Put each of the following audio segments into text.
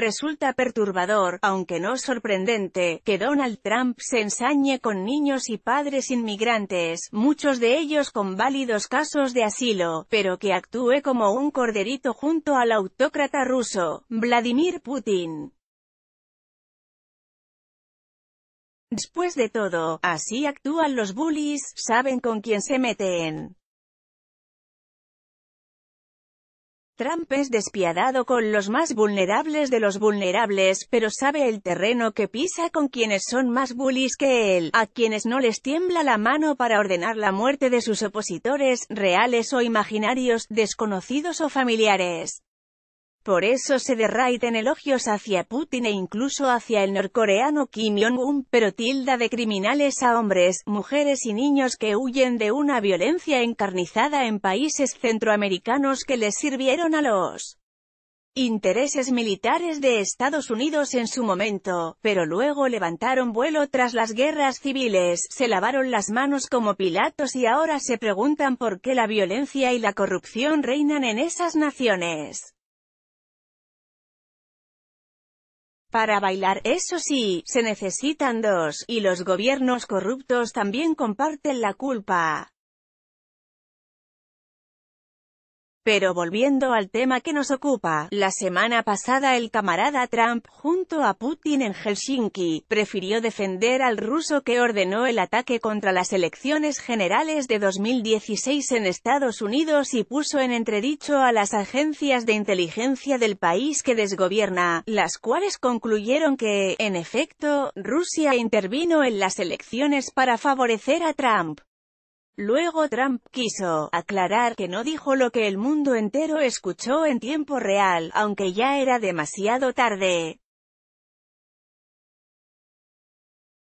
Resulta perturbador, aunque no sorprendente, que Donald Trump se ensañe con niños y padres inmigrantes, muchos de ellos con válidos casos de asilo, pero que actúe como un corderito junto al autócrata ruso, Vladimir Putin. Después de todo, así actúan los bullies, saben con quién se meten. Trump es despiadado con los más vulnerables de los vulnerables, pero sabe el terreno que pisa con quienes son más bullies que él, a quienes no les tiembla la mano para ordenar la muerte de sus opositores, reales o imaginarios, desconocidos o familiares. Por eso se derraiten elogios hacia Putin e incluso hacia el norcoreano Kim Jong-un, pero tilda de criminales a hombres, mujeres y niños que huyen de una violencia encarnizada en países centroamericanos que les sirvieron a los intereses militares de Estados Unidos en su momento, pero luego levantaron vuelo tras las guerras civiles, se lavaron las manos como Pilatos y ahora se preguntan por qué la violencia y la corrupción reinan en esas naciones. Para bailar, eso sí, se necesitan dos, y los gobiernos corruptos también comparten la culpa. Pero volviendo al tema que nos ocupa, la semana pasada el camarada Trump, junto a Putin en Helsinki, prefirió defender al ruso que ordenó el ataque contra las elecciones generales de 2016 en Estados Unidos y puso en entredicho a las agencias de inteligencia del país que desgobierna, las cuales concluyeron que, en efecto, Rusia intervino en las elecciones para favorecer a Trump. Luego Trump quiso aclarar que no dijo lo que el mundo entero escuchó en tiempo real, aunque ya era demasiado tarde.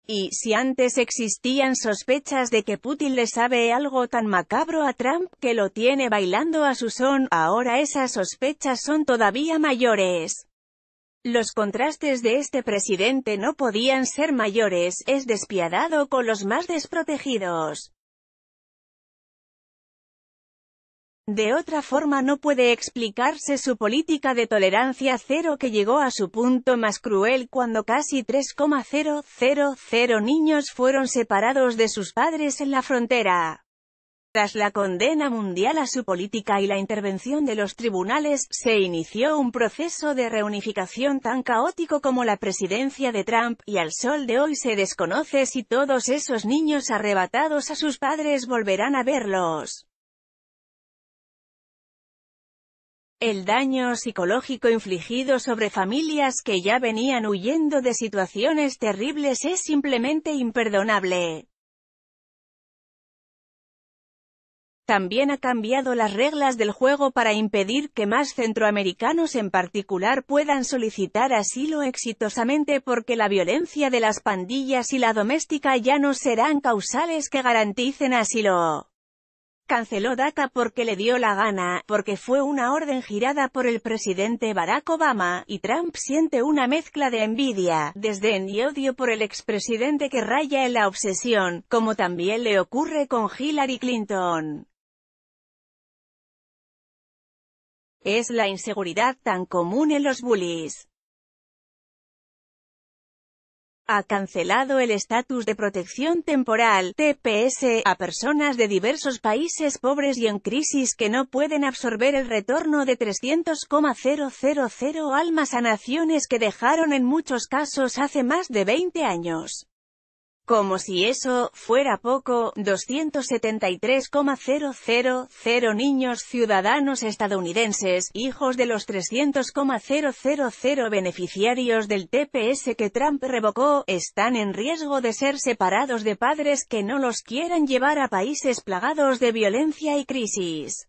Y si antes existían sospechas de que Putin le sabe algo tan macabro a Trump que lo tiene bailando a su son, ahora esas sospechas son todavía mayores. Los contrastes de este presidente no podían ser mayores, es despiadado con los más desprotegidos. De otra forma no puede explicarse su política de tolerancia cero que llegó a su punto más cruel cuando casi 3,000 niños fueron separados de sus padres en la frontera. Tras la condena mundial a su política y la intervención de los tribunales, se inició un proceso de reunificación tan caótico como la presidencia de Trump, y al sol de hoy se desconoce si todos esos niños arrebatados a sus padres volverán a verlos. el daño psicológico infligido sobre familias que ya venían huyendo de situaciones terribles es simplemente imperdonable. También ha cambiado las reglas del juego para impedir que más centroamericanos en particular puedan solicitar asilo exitosamente porque la violencia de las pandillas y la doméstica ya no serán causales que garanticen asilo. Canceló DACA porque le dio la gana, porque fue una orden girada por el presidente Barack Obama, y Trump siente una mezcla de envidia, desdén y odio por el expresidente que raya en la obsesión, como también le ocurre con Hillary Clinton. Es la inseguridad tan común en los bullies ha cancelado el estatus de protección temporal TPS a personas de diversos países pobres y en crisis que no pueden absorber el retorno de 300,000 almas a naciones que dejaron en muchos casos hace más de 20 años. Como si eso fuera poco, 273,000 niños ciudadanos estadounidenses, hijos de los 300,000 beneficiarios del TPS que Trump revocó, están en riesgo de ser separados de padres que no los quieran llevar a países plagados de violencia y crisis.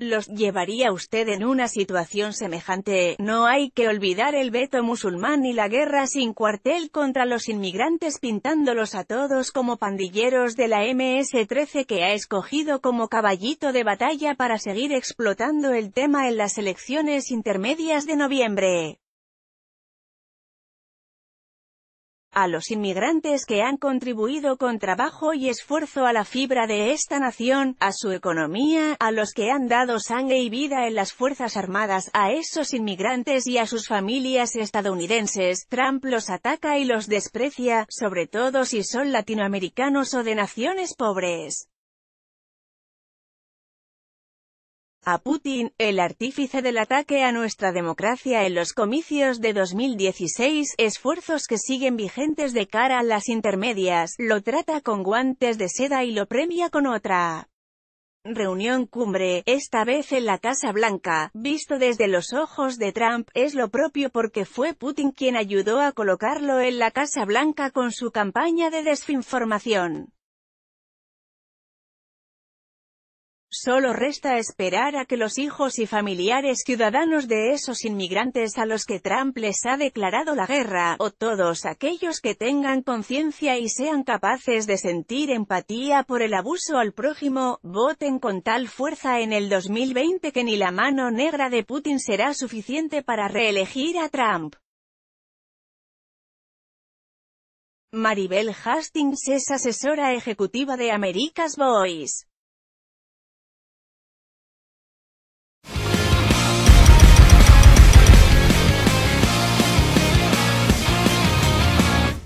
los llevaría usted en una situación semejante. No hay que olvidar el veto musulmán y la guerra sin cuartel contra los inmigrantes pintándolos a todos como pandilleros de la MS-13 que ha escogido como caballito de batalla para seguir explotando el tema en las elecciones intermedias de noviembre. a los inmigrantes que han contribuido con trabajo y esfuerzo a la fibra de esta nación, a su economía, a los que han dado sangre y vida en las Fuerzas Armadas, a esos inmigrantes y a sus familias estadounidenses, Trump los ataca y los desprecia, sobre todo si son latinoamericanos o de naciones pobres. a Putin, el artífice del ataque a nuestra democracia en los comicios de 2016, esfuerzos que siguen vigentes de cara a las intermedias, lo trata con guantes de seda y lo premia con otra. Reunión cumbre, esta vez en la Casa Blanca, visto desde los ojos de Trump, es lo propio porque fue Putin quien ayudó a colocarlo en la Casa Blanca con su campaña de desinformación. Solo resta esperar a que los hijos y familiares ciudadanos de esos inmigrantes a los que Trump les ha declarado la guerra, o todos aquellos que tengan conciencia y sean capaces de sentir empatía por el abuso al prójimo, voten con tal fuerza en el 2020 que ni la mano negra de Putin será suficiente para reelegir a Trump. Maribel Hastings es asesora ejecutiva de America's Voice.